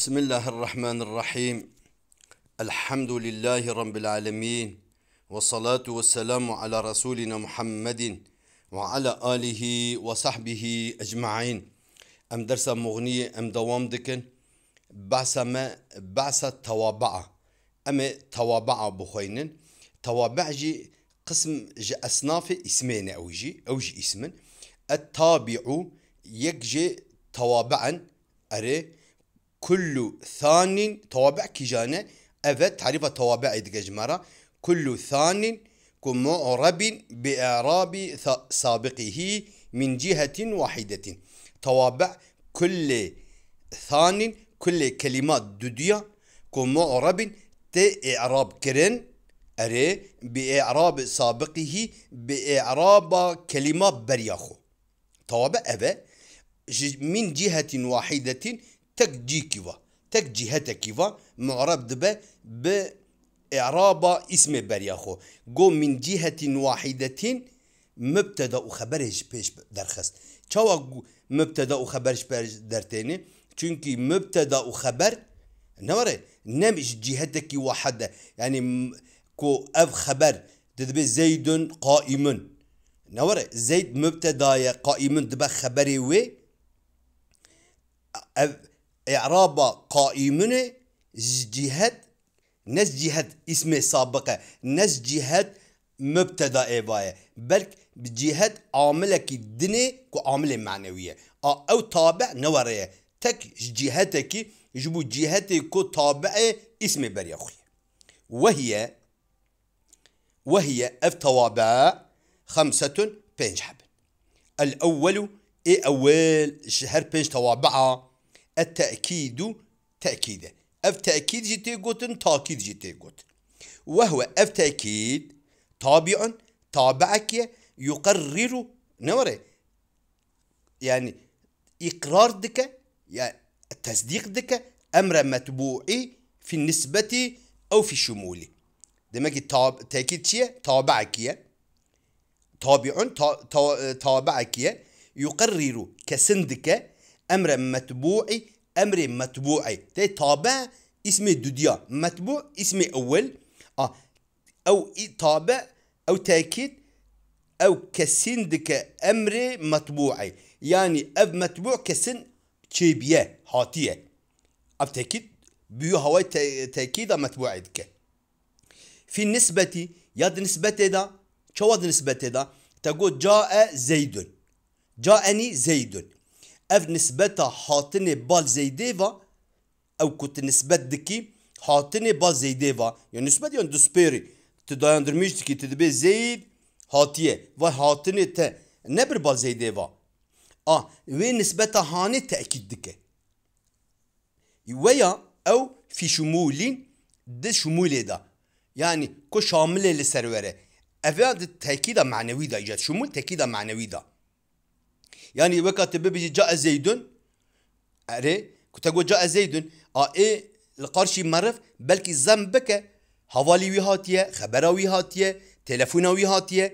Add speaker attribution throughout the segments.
Speaker 1: بسم الله الرحمن الرحيم الحمد لله رب العالمين والصلاة والسلام على رسولنا محمد وعلى آله وصحبه أجمعين أم درس مغنية أم دوام دكن بعث ما بعث توابعة أما توابعة بخينن توابع جي قسم جي أصناف اسمين أو جي أو جي اسم التابع يكجي توابعا أري كل ثان توابع كيجانا أفت تعريف توابع إدقى كل ثان كمعرب بإعراب سابقه من جهة واحدة توابع كل ثان كل كلمات دودية كمعرب تإعراب كرن أري بإعراب سابقه بإعراب كلمة برياخو توابع أبا من جهة واحدة تك جي كيفا تك جي هتا كيفا معرب دبا بإعرابة اسم برياخو جو من جهة واحدة مبتدا وخبرش بيش درخست تشاو مبتدا وخبرش بيش درتيني چونكي مبتدا وخبر نوري نمش جهتك واحدة يعني كو اف خبر تدبي زيد قائم نوري زيد مبتدا قائم دبا خبري وي أف إعراب قائمون جهد نس جهد اسم سابقة نس جهد مبتدا إباية بل جهد دني كو كعامل معنوية أو تابع نورية تك جهتك جبو جهتك كو تابع اسم بريخي وهي وهي اف توابع خمسة بنج حبل الأول اي أول شهر بنج توابعه التأكيد تأكيدا اف تأكيد جتي قوتن تأكيد جتي قوت وهو اف تأكيد طابع طابعك يقرر نوري يعني إقرار دك يعني التصديق دك أمر متبوعي في النسبة أو في الشمول دمك تاب تأكيد شيء تابعك تابع تابعك يقرر كسندك أمر متبوعي أمر متبوعي تي تابع اسم دوديا متبوع اسم أول آه أو تابع أو تأكيد أو دك أمر متبوعي يعني أب متبوع كسن تشيبيه هاتيه أب تأكيد بيو هواي تأكيد متبوعي دك في النسبة يا نسبة دا شو نسبة دا تقول جاء زيد جاءني زيد اف نسبتا حاطني بال زي او كنت نسبت دكي حاطني بال زي ديفا يعني نسبت يعني دسبيري تدايندرميش دكي تدبي زيد هاتيه وهاتني تا نبر بال زي اه وين نسبتا هاني تأكيد دكي ويا او في شمولين دي شمولي دا يعني كو شامل لسروره افاد تأكيد معنوي دا ايجاد شمول تأكيد معنوي دا يعني وقت بيجي جاء زيد اري كنت اقول جاء زيد اي آه، ايه القرشي مرف بلكي زنبك حوالي وهاتيه خبره وهاتيه تلفونه وهاتيه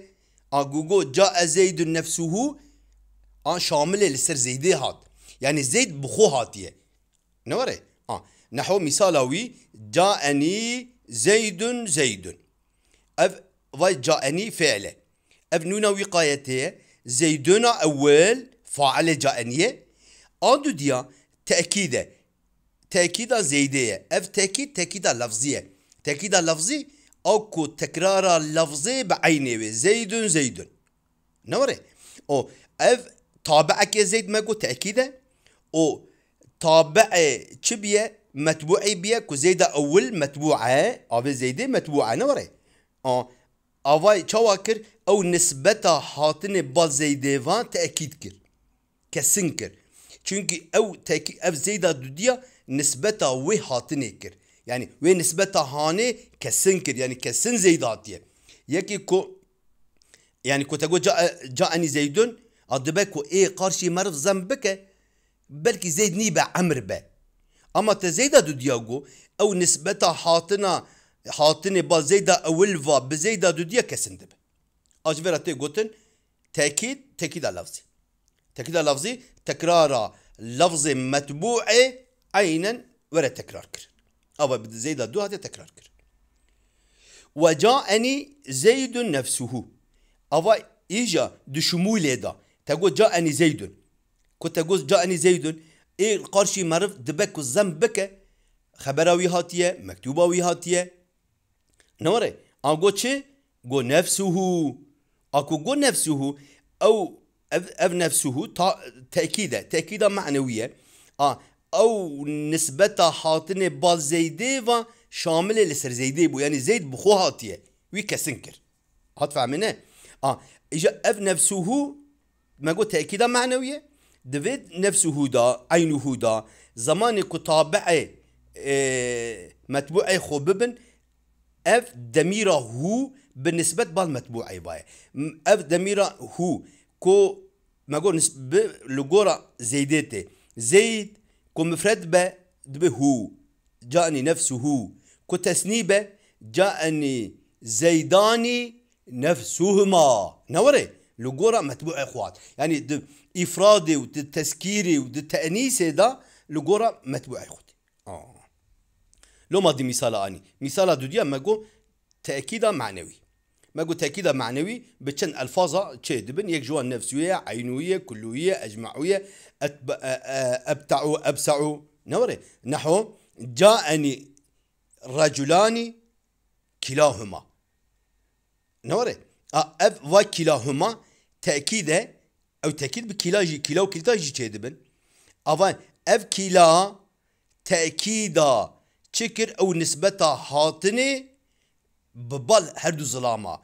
Speaker 1: اقول آه، جوجو جاء زيد نفسه ان آه، شامل لسر زيد هات يعني زيد بخو هاتيه نوري اه نحو مثالوي جاءني زيد زيد اف فاي جاءني فعله اف نونا وقايته زيدونا أول فاعل جاءنية آدو ديا تأكيدة تأكيدا زيدية اف تأكيد تأكيدة لفظية تأكيدة لفظي اكو تكرار لفظي بعينه زيدون زيدون نوري او اف طابعك يا زيد ماكو تأكيدة او طابع شبيه متبوعي بيا كو زيدة أول متبوعة أو زيدة متبوعة نوري أو آوای چاوا کر او نسبتا حاطن بازی دیوان تأکید کر کسن کر چونکی او تأکید او زیدا دودیا نسبتا وی حاطنه کر یعنی وی نسبتا هانه کسن کر یعنی کسن زیداتیه یکی کو يعني كنت أقول جاء جاءني زيدون أدبك وإيه قارشي مرض ذنبك بلكي زيد نيبة عمر به أما تزيد دو دياغو أو نسبة حاطنا حاطني با زيدا اول فا بزيدا دوديا كسندب اجبر تي غوتن تاكيد تاكيد لفظي تاكيد لفظي تكرار لفظ متبوع عينا ولا تكرار كر ابا زيدا دو هذا تكرار كر وجاءني زيد نفسه ابا ايجا دشمول دا تقول جاءني زيد كنت تقول جاءني زيد ايه القرشي معرف دبك الزنب بك خبره وي هاتيه مكتوبه وي نوري أنقو تشي قو نفسه أكو قو نفسه أو أف نفسه تأكيدة تأكيدة معنوية آه أو نسبة حاطنة باز زيدي و شامل لسر زيدي بو يعني زيد بخو هاتية وي كسنكر هاتفع منه آه إجا أف نفسه ما قلت تأكيدة معنوية دفيد نفسه دا عينه دا زمان كتابعه متبوعي خوببن اف دميره هو بالنسبة بالمتبوع باي اف دميره هو كو ما قول نسبة لقورة زيدته زيد كو مفرد به دبي هو جاءني نفسه هو كو تسنيبه جاءني زيداني نفسهما نوري لقورة متبوع اخوات يعني دب افرادي وتذكيري وتأنيسي دا لقورة متبوع اخوتي اه لو ما دي اني مثالا دوديا ماجو تاكيدا معنوي ماجو تاكيدا معنوي بتشن الفاظا تشي دبن يك جوان نفسيه عينويه كلويه اجمعويه أتب أبتعو أبسعو نوري نحو جاءني رجلان كلاهما نوري اف وكلاهما تأكيد او تاكيد بكلاجي كلا وكلتاجي تشي دبن افان أب كلا تاكيدا چکر او نسبتا هاتنی ببال هر دو ظلاما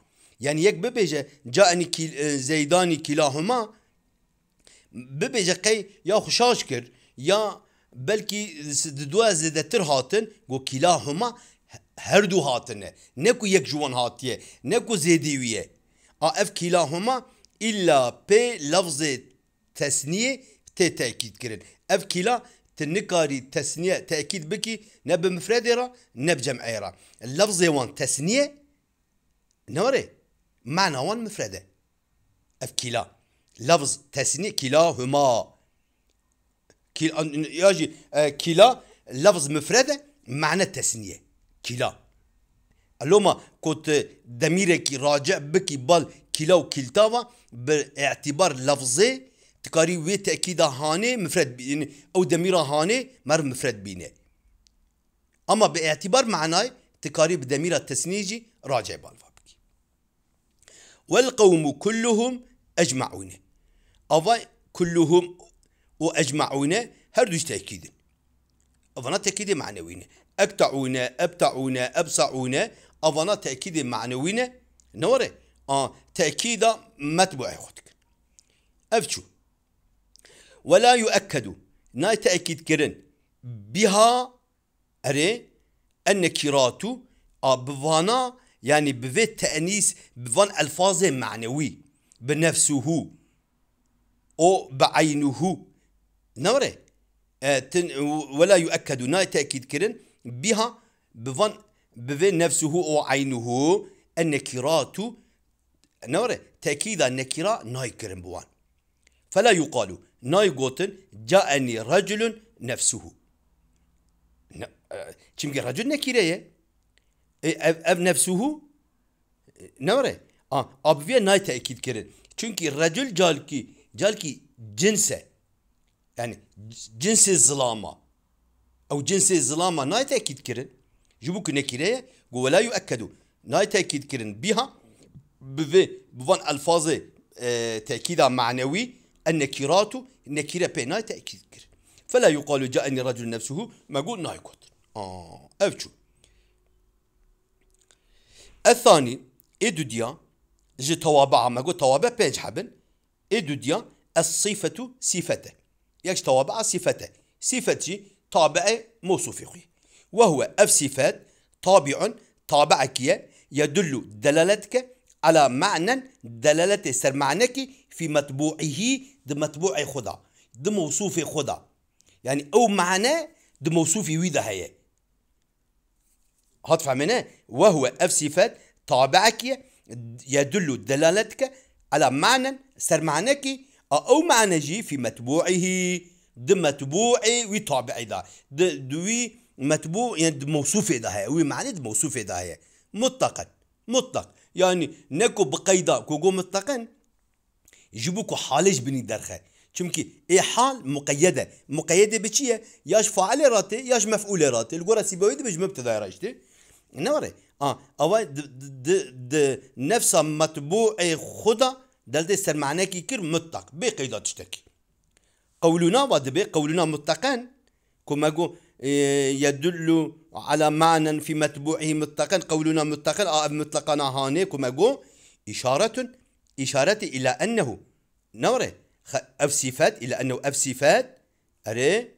Speaker 1: یعنی یک ببیجه جاءنی كيل زیدانی کلاهما ببیجه قی یا خوشاش کرد یا بلکی دو زدتر هاتن گو کلاهما هر دو هاتنه نکو یک جوان هاتیه نکو زیدیویه اف کلاهما الا پی لفظ تسنیه ت تاکید کرد اف کلا تنكاري تسنية تأكيد بكي نب مفردة نب جمعيرة اللفظ وان تسنية نوري معنى وان مفردة اف كلا لفظ تسنية كلاهما كلا ياجي آه، كلا لفظ مفردة معنى تسنية كلا اللوما كنت دميرك راجع بكي بال كلا وكلتاوا باعتبار لفظي تكاري وي تأكيدا هاني مفرد يعني أو دميرة هاني مر مفرد بينه أما باعتبار معناي تكاري بدميرة تسنيجي راجع بالفابك والقوم كلهم أجمعون أفا كلهم وأجمعون هر دوش تأكيد أفنا تأكيد معنوين أكتعون أبتعون أبصعون أفنا تأكيد معنوين نوري آه تأكيدا متبوعي خدك أفتشو ولا يؤكد ناي تأكيد كرن بها أري كيراتو بفانا يعني بفي تأنيس بفان ألفاظ معنوي بنفسه أو بعينه نوري ولا يؤكد ناي تأكيد كرن بها بفان بفي نفسه أو عينه أن كيراتو نوري تأكيد كيرا ناي كرن بوان فلا يقال najgotin ca'eni raculun nefsuhu. Ne, e, çünkü racul nekireye. E, ev, ev nefsuhu e, ne var? Ah, abviye nay tekit kirin. Çünkü racul calki calki cinse yani cinsi zılama ev cinsi zılama nay tekit kirin. Jubuku nekireye guvela yuekkedu. Nay tekit kirin biha ve bu van alfazı e, tekida manevi النكرات نكرة بينا تأكيد فلا يقال جاءني رجل نفسه ما قول نايكوت آه أفشو الثاني إدو ديا جي توابع ما قول توابع بيج حبن إدو ديا الصفة صفته يكش توابع صفته صفتي طابع موصوف وهو أف صفات طابع طابعك يدل دلالتك على معنى دلالته سر معناك في مطبوعه د مطبوع خدا د موصوف خدا يعني او معنى د موصوف ويدا هيا هاتفع فهمنا وهو اف صفات طابعك يدل دلالتك على معنى سر معناك او معنى جي في مطبوعه د مطبوع وطابع ده دوي مطبوع يعني د موصوف ده هي ومعنى د موصوف ده هي مطلقا مطلق يعني نكو بقيدا كوكو متقن جبوكو حالج بني درخه چونكي اي حال مقيدة مقيدة بشي ياش فاعل راتي ياش مفعول راتي الگورا سيبويد بج مبتدا راشته نوري آه اوا د د د نفس مطبوع خدا دلته سر معناكي كير متق مطلق به تشتكي قولنا و دبه قولنا متقن كما قول إيه، يدل على معنى في متبوعه مطلقا قولنا مطلقا آه، مطلقا هانيك ومجو إشارة إشارة إلى أنه نوري أف صفات إلى أنه أف صفات أري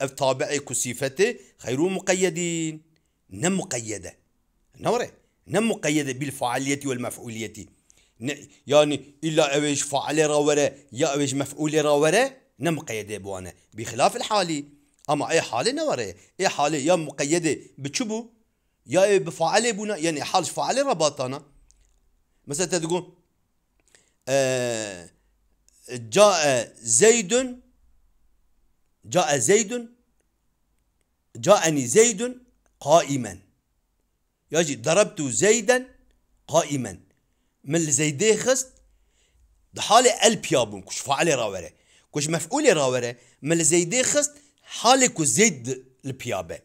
Speaker 1: أف طابعك صفته خير مقيدين نم مقيدة نوري نم مقيدة بالفعالية والمفعولية يعني إلا أويش فعل راورة يا أويش مفعول راورة نم مقيدة بوانا بخلاف الحالي اما اي حاله نوره اي حاله يا مقيده بتشبو يا بفعالي بنا يعني حال فعله رباطنا مثلا تقول اه، جاء اه، زيد جاء اه، زيد جاءني زيد قائما يجي ضربت زيدا قائما من زيدي خست دحالي البيابون كش فعالي راوري كش مفعولي راوري من زيدي خست حالك زيد البيابة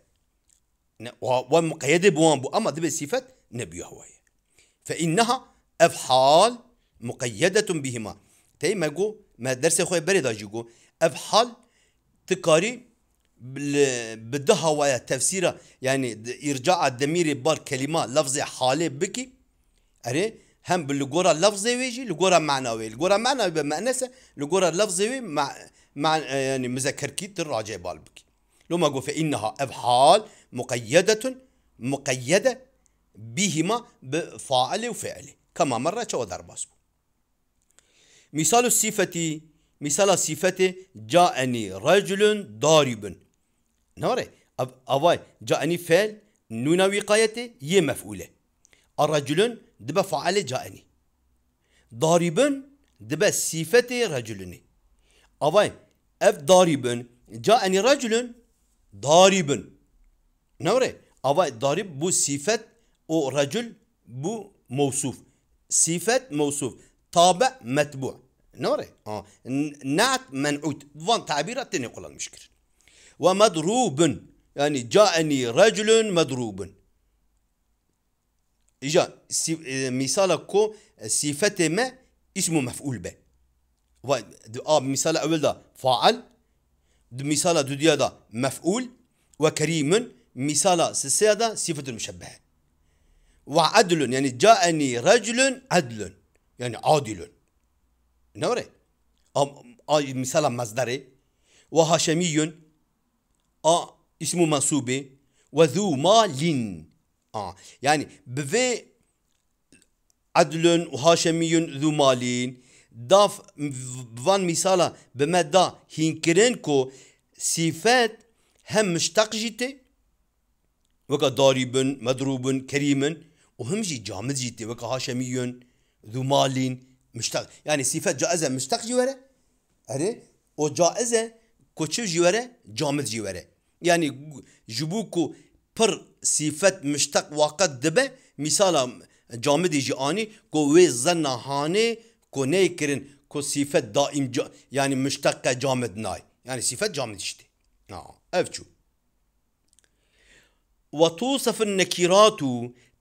Speaker 1: ومقيدة بوان بو أما ذي صفة نبي هواية فإنها أفحال مقيدة بهما تي ما جو ما درس خويا بريدا جيجو أفحال تكاري بدها هواية تفسيره يعني إرجاع الدمير بار كلمة لفظة حالة بكي أري هم بالجورا لفظي ويجي الجورا معنوي الجورا معنوي بمأنسة الجورا لفظي مع مع يعني كيت الراجع بالبك لما قول فإنها أبحال مقيدة مقيدة بهما بفاعل وفعل كما مرة شو درباس مثال الصفة مثال الصفة جاءني رجل ضارب نوري أب أواي جاءني فعل نونا وقايته ي مفعولة الرجل دب فعل جاءني ضارب دب صفة رجلني أواي ev daribun. Caeni racülün daribun. Ne var? Ama darib bu sifet o racül bu mevsuf. Sifet mevsuf. Tabe metbu. Ne var? Naat menud. Van tabiratini kullanmıştır. Ve madrubun. Yani caeni racülün madrubun. İca e, misala ko e, sifetime ismu mef'ul be. وای آ آه، مثال اول دا فاعل مثال دوديا دا مفعول وكريم مثال سسيا دا صفة المشبهة وعدل يعني جاءني رجل عدل يعني عادل نوري آي آه، آه، مثال مصدري وهاشمي آ اسمه منصوب وذو مال آه يعني بفي عدل وهاشمي ذو مالين داف بفان مثالا بمدا هينكرين كو صفات هم مشتق جيتي وكا ضارب مضروب كريم وهم جي جامد جيتي وكا هاشمي ذو مالين مشتق يعني صفات جائزة مشتق جوارة أري وجائزة كوتشو جوارة جامد جوارة يعني جبوكو بر صفات مشتق وقت دبه مثالا جامد جي آني كو وي زنهاني کو كرن کو صفت دائم جا يعني مشتق جامد ناي يعني صفات جامد شتي آه أفجو وتوصف النكيرات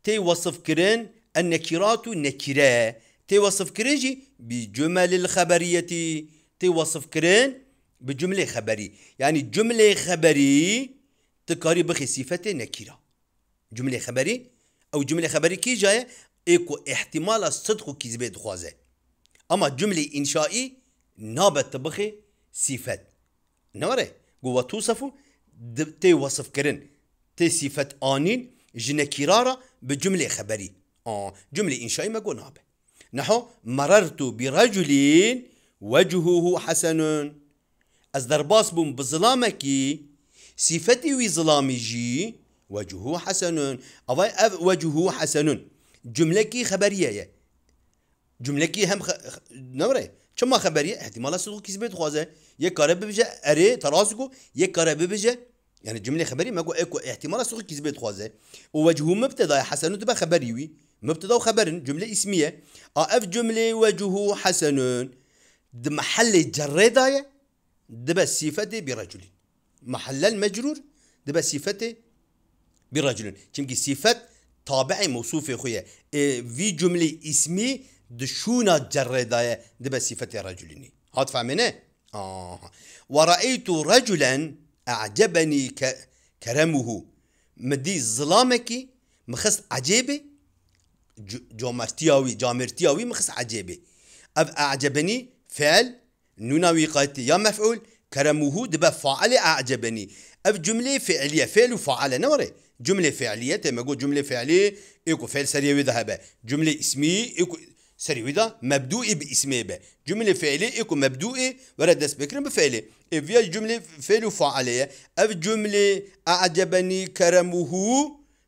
Speaker 1: تي وصف كرن النكيرات نكيره تي وصف كرنجي بجمل الخبرية تي وصف كرن بجملة خبري يعني جملة خبري تكاري بخي صفة نكيرة جملة خبري أو جملة خبري كي جاية إيكو احتمال الصدق زبيد خوازه اما جمله انشائي نابت تبخي صفات نوري قوة توصفو تي وصف كرن تي صفات آنين جنكيرارا بجملة خبري آه جملة إنشائية ما قول نابه نحو مررت برجل وجهه حسن از درباس بوم بظلامكي صفتي وي ظلامي جي وجهه حسن اوي وجهه حسن جملة كي خبرية جمله کی هم خ... نمره چما خبری احتمالا سوگو کسی بیت خوازه یک کاره ببیجه اره تراس کو یک کاره ببیجه يعني جمله خبري ما اقول سوگو احتمال بیت خوازه تخوازه ووجهه مبتدا حسن تبقى خبری وی مبتدا خبرن جمله اسميه اف جمله وجهه حسن محل دایه دب صفته برجل محل المجرور دب صفته برجل چونكي صفت تابع موصوف خويا اه، في جمله اسمي دشونا جردايا دبا صفة رجلني هات فهمني آه ورأيت رجلا أعجبني ك... كرمه مدي ظلامك مخص عجيبة جامرتياوي جامرتياوي مخص عجيبة أب أعجبني فعل نوناوي قاتي يا مفعول كرمه دبا فعل أعجبني أب جملة فعلية فعل وفعل نوري جملة فعلية تما جملة فعلية إيكو فعل سريع ذهب جملة اسمية إيكو سري ويدا مبدوئي باسمه به جملة فعلية يكون مبدوئي ورد دست بكرم بفعلية إفيا جملة فعل وفعلية أف جملة أعجبني كرمه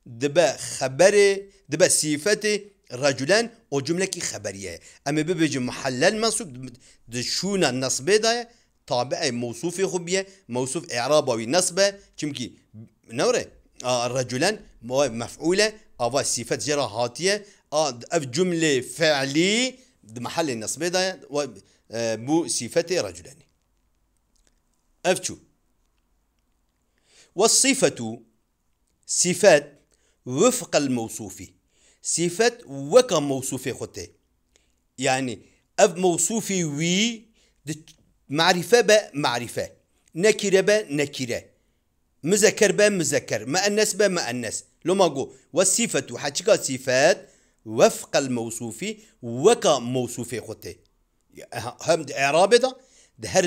Speaker 1: دبا خبري دبا صفته رجلان او جملة كي خبرية أما ببجي محلل منصوب دشونا نصب ده طابع موصوف خبية موصوف اعرابوي ونصبه كمكي نوره آه، رجلا مفعولة أو آه، صفة جرى هاتية آه، أف جملة فعلي محل النصب ده بو صفة رجلا أفتشو والصفة صفات وفق الموصوف صفات وك موصوف خطه يعني أف موصوف وي معرفة بمعرفة معرفة نكرة بنكره نكرة مذكر به مذكر الناس لو ما قو والصفة حتشكا صفات وفق الموصوف وكا موصوف خطي هم ده إعراب دا ده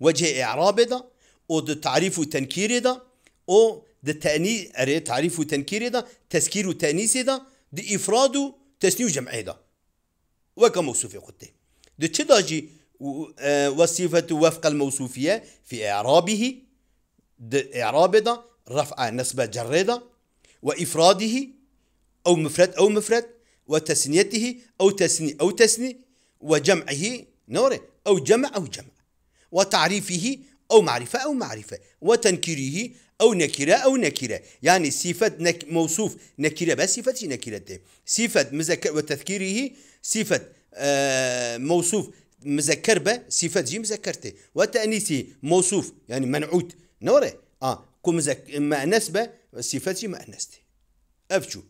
Speaker 1: وجه إعراب دا أو ده تعريف وتنكير دا أو ده تأني أري تعريف وتنكير ده تذكير وتأنيس دا ده إفراد وتسني وجمع دا وكا موصوف خطي ده تشداجي وصفة آه، وفق الموصوفية في إعرابه إعرابدا رفع نسبة جريده وإفراده أو مفرد أو مفرد وتسنيته أو تسني أو تسني وجمعه نوره أو جمع أو جمع وتعريفه أو معرفة أو معرفة وتنكيره أو نكرة أو نكرة يعني صفة نك موصوف نكرة بس صفة نكرة صفة مذكر وتذكيره صفة آه موصوف مذكر به صفة جي ذكرته وتأنيثه موصوف يعني منعوت نوري اه كومزك ما نسبة صفتي ما نستي أفجو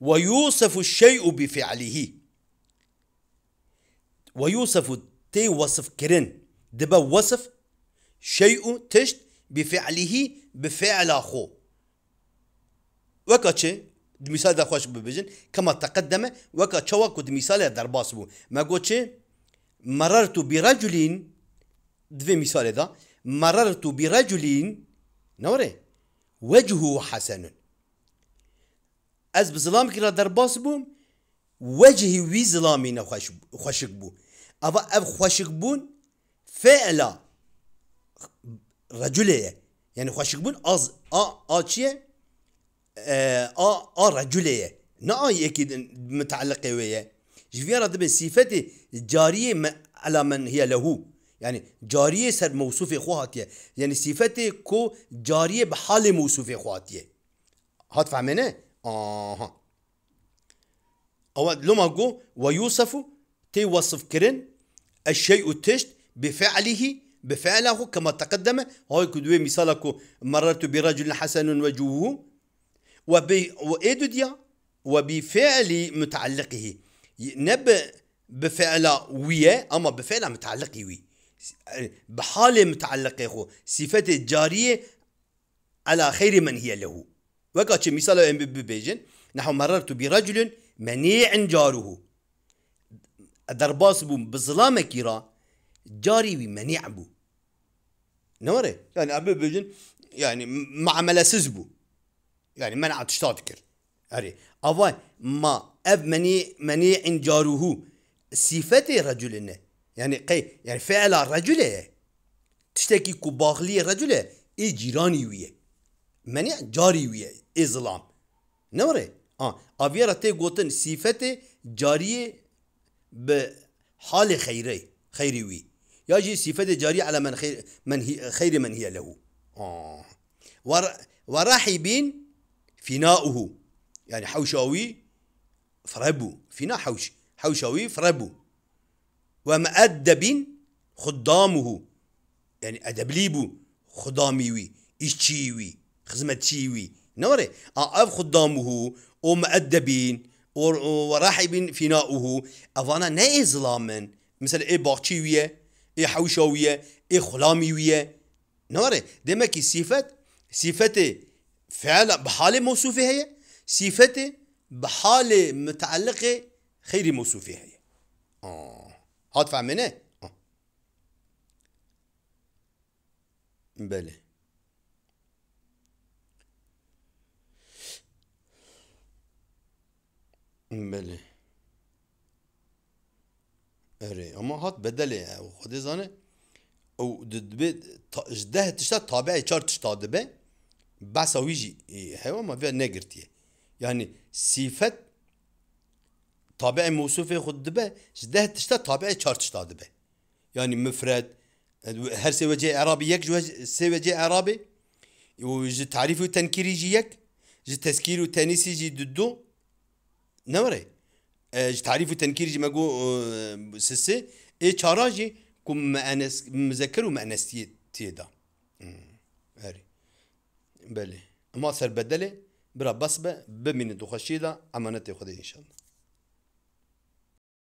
Speaker 1: ويوصف الشيء بفعله ويوصف تي وصف كرن دبا وصف شيء تشت بفعله بفعل أخو وكاتشي مثال ده خوش ببجن كما تقدم وكا تشوك مثال درباس بو ما قوتشي مررت برجل دفي مثال ده مررت برجل نوري وجهه حسن از بظلام كرا باس بوم وجهي وي ظلامي خوشك بو أبا أب خوشك بون فعلا رجلية يعني خوشك بون أز أ أتشية أ أ رجلية نا أي أكيد متعلقة ويا جفيرة دبن صفتي جارية على من هي له يعني جاريه سر موصوف خواتيه يعني صفته كو جاريه بحال موصوف خواتيه هات فهمينه اه او لما گو و تي وصف كرن الشيء تشت بفعله بفعله كما تقدم هاي كدوي مثالكو مررت برجل حسن وجوه وب ديا وبفعل متعلقه نب بفعل ويا أما بفعل متعلقه وي بحالة متعلقة خو صفة جاريه على خير من هي له وقت مثال ببيجن نحو مررت برجل منيع جاره درباس بو بظلام كيرا جاري منيع بو نوري يعني أبي بيجن يعني معمل سزبو يعني منع تشتاتكر أري أفا ما أب منيع منيع جاره صفة رجل يعني قي يعني فعل رجله تشتكي كباخلي رجله اي جيراني ويه من جاري ويه اي ظلام نوري اه ابيرا تي غوتن صفته جاريه بحال خيري خيري وي يجي صفته جاريه على من خير من هي خير من هي له اه ور ورحبين فناؤه يعني حوشاوي فربو فينا حوش حوشاوي فربو ومأدب خدامه يعني أدبليبو خداميوي إشتيوي خزمتيوي نوري أف خدامه ومؤدبين وراحبين فناؤه أفانا ناي ظلامن مثل إيه باقشيوية إيه حوشاوية إيه خلاميوية نوري دمك صفات صفات فعلا بحالة موصوفة هي صفات بحالة متعلقة خير موصوفة هي آه. هاتفهمنه بله بله اره اما هات بدله او خودی زانه او دبی ده تشتا تابع چار تشتا دبه بس اویجی هوا ما بیا نگرتیه یعنی صفت طابع موصوف خود دبه جده تشتا طابع چارتشتا دبه يعني مفرد هر سي وجه اعرابي يك جو سي وجه اعرابي وج تعريف وتنكيري جي يك ج تذكير وتانيسي جي ددو نوري ج تعريف وتنكير جي ماجو سسي اي چاراجي كم مأنس مذكر ومأنس تيدا هاري بلي ما سر بدله برا بصبه بمن دخشيدا امانته خدي ان شاء الله